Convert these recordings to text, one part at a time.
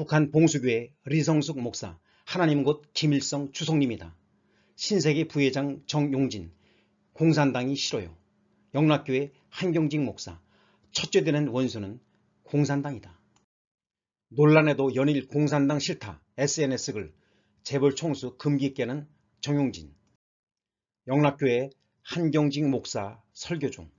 북한 봉수교회 리성숙 목사, 하나님 곧 김일성 주성님이다. 신세계 부회장 정용진, 공산당이 싫어요. 영락교회 한경직 목사, 첫째 되는 원수는 공산당이다. 논란에도 연일 공산당 싫다 SNS 글 재벌 총수 금기 깨는 정용진 영락교회 한경직 목사 설교 중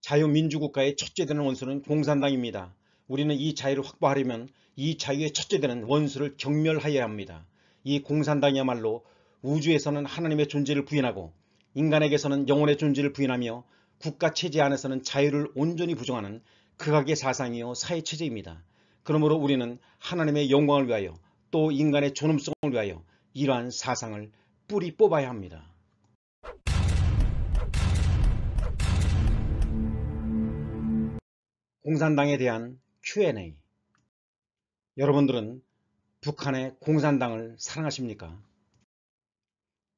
자유민주국가의 첫째 되는 원수는 공산당입니다. 우리는 이 자유를 확보하려면 이자유의 첫째되는 원수를 경멸하여야 합니다. 이 공산당이야말로 우주에서는 하나님의 존재를 부인하고 인간에게서는 영혼의 존재를 부인하며 국가 체제 안에서는 자유를 온전히 부정하는 극악의 사상이요 사회 체제입니다. 그러므로 우리는 하나님의 영광을 위하여 또 인간의 존엄성을 위하여 이러한 사상을 뿌리 뽑아야 합니다. 공산당에 대한 Q&A 여러분들은 북한의 공산당을 사랑하십니까?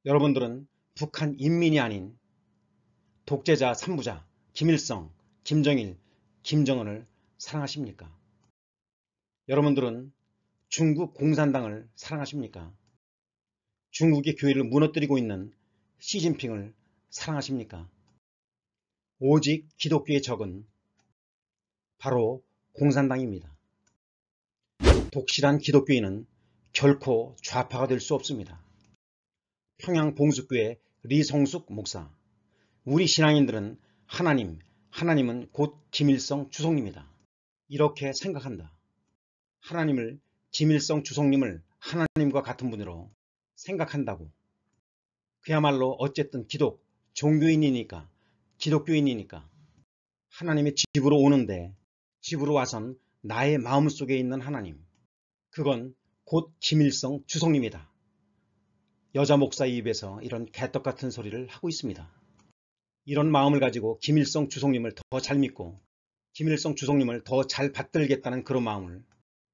여러분들은 북한 인민이 아닌 독재자 3부자 김일성, 김정일, 김정은을 사랑하십니까? 여러분들은 중국 공산당을 사랑하십니까? 중국의 교회를 무너뜨리고 있는 시진핑을 사랑하십니까? 오직 기독교의 적은 바로 공산당입니다. 독실한 기독교인은 결코 좌파가 될 수 없습니다. 평양 봉숙교회 리성숙 목사 우리 신앙인들은 하나님, 하나님은 곧 김일성 주성입니다. 이렇게 생각한다. 하나님을 김일성 주성님을 하나님과 같은 분으로 생각한다고. 그야말로 어쨌든 기독, 종교인이니까, 기독교인이니까 하나님의 집으로 오는데 집으로 와선 나의 마음속에 있는 하나님. 그건 곧 김일성 주성입니다. 여자 목사 입에서 이런 개떡같은 소리를 하고 있습니다. 이런 마음을 가지고 김일성 주성님을 더 잘 믿고 김일성 주성님을 더 잘 받들겠다는 그런 마음을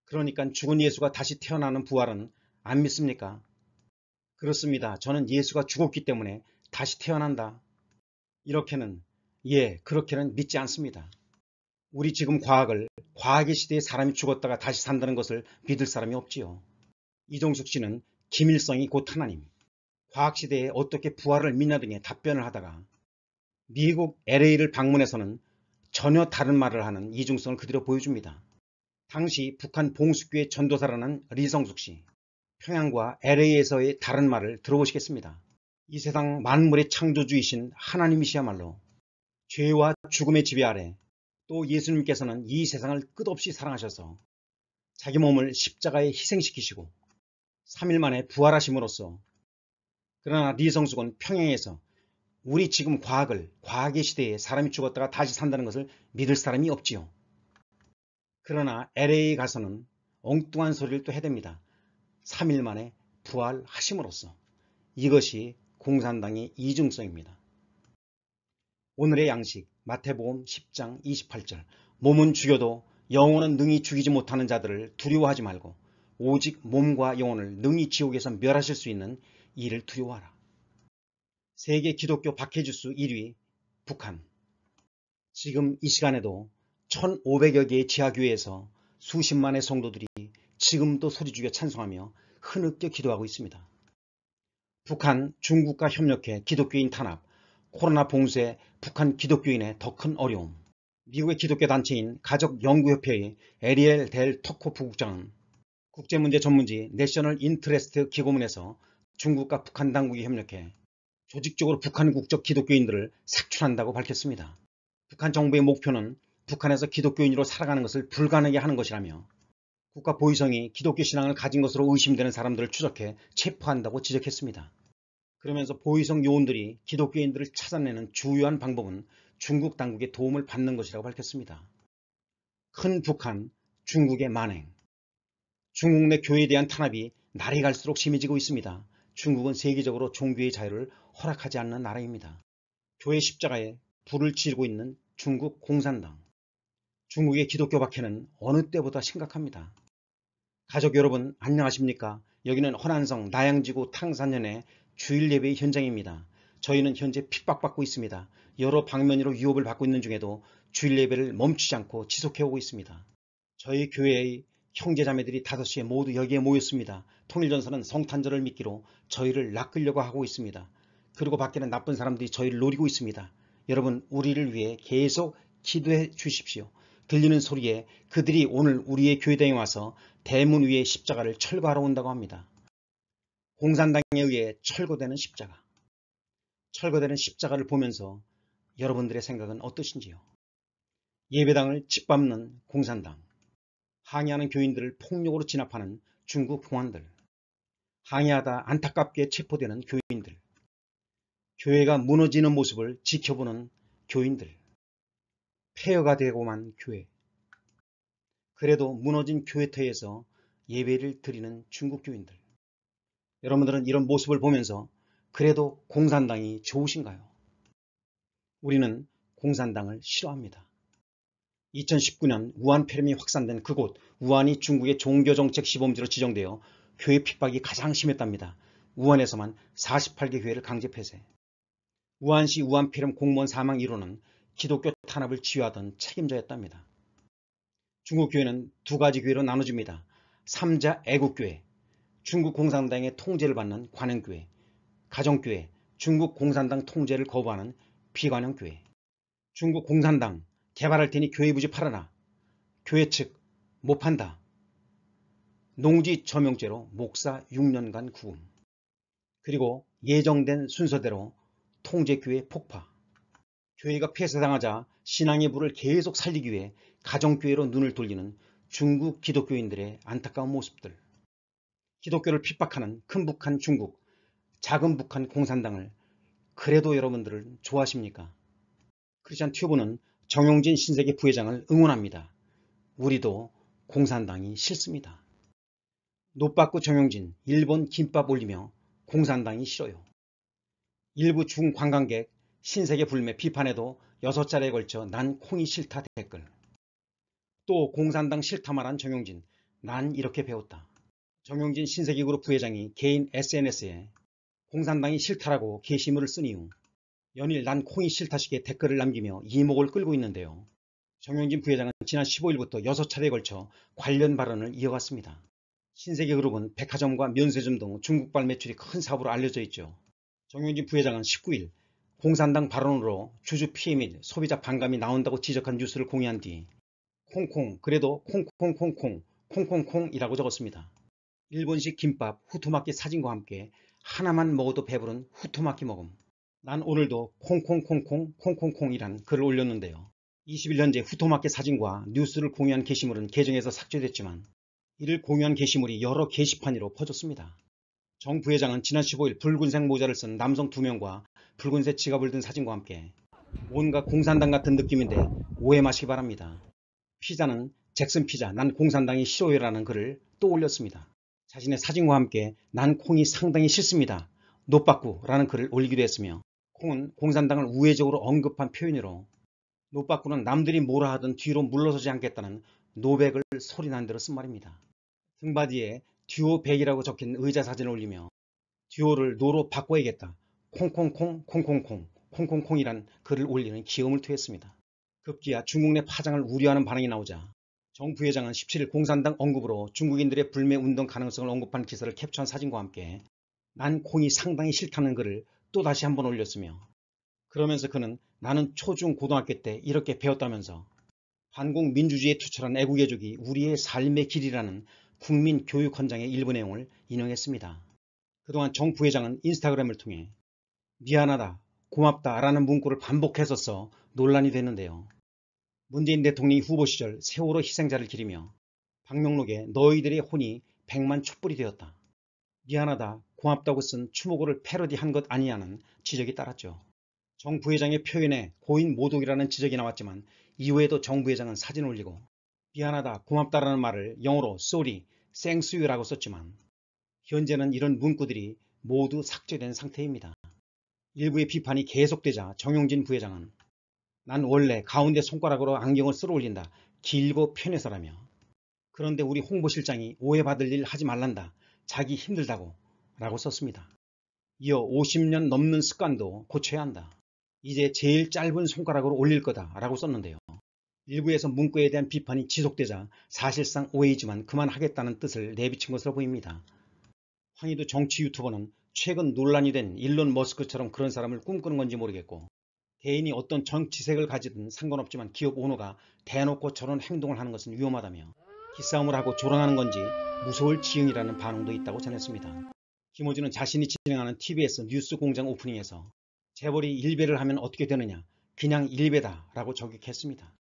그러니까 죽은 예수가 다시 태어나는 부활은 안 믿습니까? 그렇습니다. 저는 예수가 죽었기 때문에 다시 태어난다. 이렇게는 예 그렇게는 믿지 않습니다. 우리 지금 과학을 과학의 시대에 사람이 죽었다가 다시 산다는 것을 믿을 사람이 없지요. 이종숙 씨는 김일성이 곧 하나님, 과학시대에 어떻게 부활을 믿냐 등의 답변을 하다가 미국 LA를 방문해서는 전혀 다른 말을 하는 이중성을 그대로 보여줍니다. 당시 북한 봉숙교의 전도사라는 리성숙 씨, 평양과 LA에서의 다른 말을 들어보시겠습니다. 이 세상 만물의 창조주이신 하나님이시야말로 죄와 죽음의 지배 아래 또 예수님께서는 이 세상을 끝없이 사랑하셔서 자기 몸을 십자가에 희생시키시고 3일 만에 부활하심으로써 그러나 리성숙은 네 평양에서 우리 지금 과학을 과학의 시대에 사람이 죽었다가 다시 산다는 것을 믿을 사람이 없지요. 그러나 LA에 가서는 엉뚱한 소리를 또 해댑니다. 3일 만에 부활하심으로써 이것이 공산당의 이중성입니다. 오늘의 양식 마태복음 10장 28절 몸은 죽여도 영혼은 능히 죽이지 못하는 자들을 두려워하지 말고 오직 몸과 영혼을 능히 지옥에서 멸하실 수 있는 이를 두려워하라. 세계 기독교 박해지수 1위 북한 지금 이 시간에도 1500여 개의 지하교회에서 수십만의 성도들이 지금도 소리죽여 찬송하며 흐느껴 기도하고 있습니다. 북한 중국과 협력해 기독교인 탄압, 코로나 봉쇄, 북한 기독교인의 더 큰 어려움. 미국의 기독교 단체인 가족연구협회의 에리엘 델 토코 부국장은 국제문제 전문지 내셔널 인트레스트 기고문에서 중국과 북한 당국이 협력해 조직적으로 북한 국적 기독교인들을 색출한다고 밝혔습니다. 북한 정부의 목표는 북한에서 기독교인으로 살아가는 것을 불가능하게 하는 것이라며 국가 보위성이 기독교 신앙을 가진 것으로 의심되는 사람들을 추적해 체포한다고 지적했습니다. 그러면서 보이성 요원들이 기독교인들을 찾아내는 주요한 방법은 중국 당국의 도움을 받는 것이라고 밝혔습니다. 큰 북한, 중국의 만행 중국 내 교회에 대한 탄압이 날이 갈수록 심해지고 있습니다. 중국은 세계적으로 종교의 자유를 허락하지 않는 나라입니다. 교회 십자가에 불을 지르고 있는 중국 공산당. 중국의 기독교 박해는 어느 때보다 심각합니다. 가족 여러분 안녕하십니까? 여기는 허난성 나양지구 탕산현의 주일 예배 의 현장입니다. 저희는 현재 핍박받고 있습니다. 여러 방면으로 위협을 받고 있는 중에도 주일 예배를 멈추지 않고 지속해오고 있습니다. 저희 교회의 형제자매들이 5시에 모두 여기에 모였습니다. 통일전선은 성탄절을 믿기로 저희를 낚으려고 하고 있습니다. 그리고 밖에는 나쁜 사람들이 저희를 노리고 있습니다. 여러분 우리를 위해 계속 기도해 주십시오. 들리는 소리에 그들이 오늘 우리의 교회당에 와서 대문 위에 십자가를 철거하러 온다고 합니다. 공산당에 의해 철거되는 십자가, 철거되는 십자가를 보면서 여러분들의 생각은 어떠신지요? 예배당을 짓밟는 공산당, 항의하는 교인들을 폭력으로 진압하는 중국 공안들, 항의하다 안타깝게 체포되는 교인들, 교회가 무너지는 모습을 지켜보는 교인들, 폐허가 되고만 교회, 그래도 무너진 교회터에서 예배를 드리는 중국 교인들, 여러분들은 이런 모습을 보면서 그래도 공산당이 좋으신가요? 우리는 공산당을 싫어합니다. 2019년 우한 폐렴이 확산된 그곳 우한이 중국의 종교정책 시범지로 지정되어 교회 핍박이 가장 심했답니다. 우한에서만 48개 교회를 강제 폐쇄. 우한시 우한 폐렴 공무원 사망 이론은 기독교 탄압을 지휘하던 책임자였답니다. 중국 교회는 두 가지 교회로 나눠집니다. 삼자 애국교회, 중국 공산당의 통제를 받는 관행교회, 가정교회, 중국 공산당 통제를 거부하는 비관영교회, 중국 공산당 개발할 테니 교회 부지 팔아라, 교회 측 못 판다, 농지 저명죄로 목사 6년간 구금, 그리고 예정된 순서대로 통제교회 폭파, 교회가 폐쇄당하자 신앙의 불을 계속 살리기 위해 가정교회로 눈을 돌리는 중국 기독교인들의 안타까운 모습들, 기독교를 핍박하는 큰 북한 중국, 작은 북한 공산당을 그래도 여러분들은 좋아하십니까? 크리스찬 튜브는 정용진 신세계 부회장을 응원합니다. 우리도 공산당이 싫습니다. 노빠꾸 정용진, 일본 김밥 올리며 공산당이 싫어요. 일부 중관광객 신세계 불매 비판에도 여섯 자례에 걸쳐 난 콩이 싫다 댓글. 또 공산당 싫다 말한 정용진, 난 이렇게 배웠다. 정용진 신세계그룹 부회장이 개인 SNS에 공산당이 싫다라고 게시물을 쓴 이후 연일 난 콩이 싫다식의 댓글을 남기며 이목을 끌고 있는데요. 정용진 부회장은 지난 15일부터 6차례에 걸쳐 관련 발언을 이어갔습니다. 신세계그룹은 백화점과 면세점 등 중국발 매출이 큰 사업으로 알려져 있죠. 정용진 부회장은 19일 공산당 발언으로 주주 피해 및 소비자 반감이 나온다고 지적한 뉴스를 공유한 뒤 콩콩 그래도 콩콩콩콩 콩콩콩이라고 적었습니다. 일본식 김밥 후토마키 사진과 함께 하나만 먹어도 배부른 후토마키 먹음 난 오늘도 콩콩콩콩 콩콩콩이란 글을 올렸는데요 21년째 후토마키 사진과 뉴스를 공유한 게시물은 계정에서 삭제됐지만 이를 공유한 게시물이 여러 게시판으로 퍼졌습니다 정 부회장은 지난 15일 붉은색 모자를 쓴 남성 2명과 붉은색 지갑을 든 사진과 함께 뭔가 공산당 같은 느낌인데 오해 마시기 바랍니다. 피자는 잭슨 피자 난 공산당이 싫어요라는 글을 또 올렸습니다. 자신의 사진과 함께 난 콩이 상당히 싫습니다. 노빠꾸라는 글을 올리기도 했으며 콩은 공산당을 우회적으로 언급한 표현으로 노빠꾸는 남들이 뭐라 하든 뒤로 물러서지 않겠다는 노백을 소리난 대로 쓴 말입니다. 등바디에 듀오 백이라고 적힌 의자 사진을 올리며 듀오를 노로 바꿔야겠다. 콩콩콩 콩콩콩 콩콩콩이란 글을 올리는 기염을 토했습니다. 급기야 중국 내 파장을 우려하는 반응이 나오자 정 부회장은 17일 공산당 언급으로 중국인들의 불매운동 가능성을 언급한 기사를 캡처한 사진과 함께 난공이 상당히 싫다는 글을 또다시 한번 올렸으며 그러면서 그는 나는 초중 고등학교 때 이렇게 배웠다면서 반공 민주주의에 투철한 애국애족이 우리의 삶의 길이라는 국민 교육 헌장의 일부 내용을 인용했습니다. 그동안 정 부회장은 인스타그램을 통해 미안하다, 고맙다 라는 문구를 반복해서 써 논란이 됐는데요. 문재인 대통령이 후보 시절 세월호 희생자를 기리며 박명록에 너희들의 혼이 백만 촛불이 되었다. 미안하다, 고맙다고 쓴 추모고를 패러디한 것 아니냐는 지적이 따랐죠. 정 부회장의 표현에 고인 모독이라는 지적이 나왔지만 이후에도 정 부회장은 사진 올리고 미안하다, 고맙다라는 말을 영어로 sorry, thanks you라고 썼지만 현재는 이런 문구들이 모두 삭제된 상태입니다. 일부의 비판이 계속되자 정용진 부회장은 난 원래 가운데 손가락으로 안경을 쓸어 올린다. 길고 편해서라며. 그런데 우리 홍보실장이 오해받을 일 하지 말란다. 자기 힘들다고 라고 썼습니다. 이어 50년 넘는 습관도 고쳐야 한다. 이제 제일 짧은 손가락으로 올릴 거다 라고 썼는데요. 일부에서 문구에 대한 비판이 지속되자 사실상 오해이지만 그만하겠다는 뜻을 내비친 것으로 보입니다. 황희도 정치 유튜버는 최근 논란이 된 일론 머스크처럼 그런 사람을 꿈꾸는 건지 모르겠고 개인이 어떤 정치색을 가지든 상관없지만 기업 오너가 대놓고 저런 행동을 하는 것은 위험하다며 기싸움을 하고 조롱하는 건지 무서울 지경이라는 반응도 있다고 전했습니다. 김호준은 자신이 진행하는 TBS 뉴스공장 오프닝에서 재벌이 일배를 하면 어떻게 되느냐 그냥 일배다 라고 저격했습니다.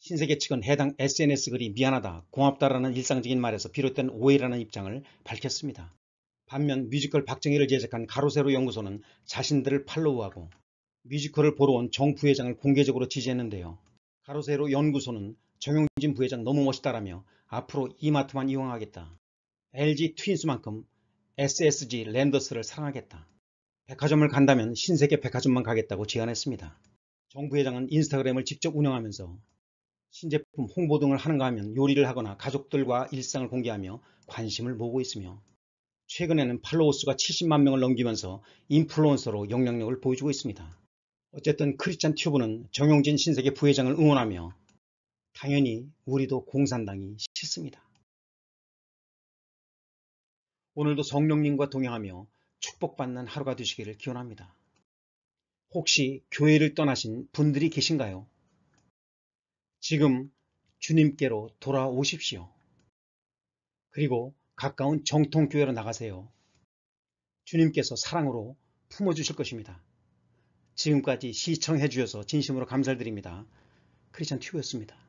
신세계 측은 해당 SNS 글이 미안하다 고맙다라는 일상적인 말에서 비롯된 오해라는 입장을 밝혔습니다. 반면 뮤지컬 박정희를 제작한 가로세로 연구소는 자신들을 팔로우하고 뮤지컬을 보러 온 정 부회장을 공개적으로 지지했는데요. 가로세로 연구소는 정용진 부회장 너무 멋있다라며 앞으로 이마트만 이용하겠다. LG 트윈스만큼 SSG 랜더스를 사랑하겠다. 백화점을 간다면 신세계 백화점만 가겠다고 제안했습니다. 정 부회장은 인스타그램을 직접 운영하면서 신제품 홍보 등을 하는가 하면 요리를 하거나 가족들과 일상을 공개하며 관심을 모으고 있으며 최근에는 팔로워 수가 70만 명을 넘기면서 인플루언서로 영향력을 보여주고 있습니다. 어쨌든 크리스찬 튜브는 정용진 신세계 부회장을 응원하며 당연히 우리도 공산당이 싫습니다. 오늘도 성령님과 동행하며 축복받는 하루가 되시기를 기원합니다. 혹시 교회를 떠나신 분들이 계신가요? 지금 주님께로 돌아오십시오. 그리고 가까운 정통교회로 나가세요. 주님께서 사랑으로 품어주실 것입니다. 지금까지 시청해 주셔서 진심으로 감사드립니다. 크리스천 튜브였습니다.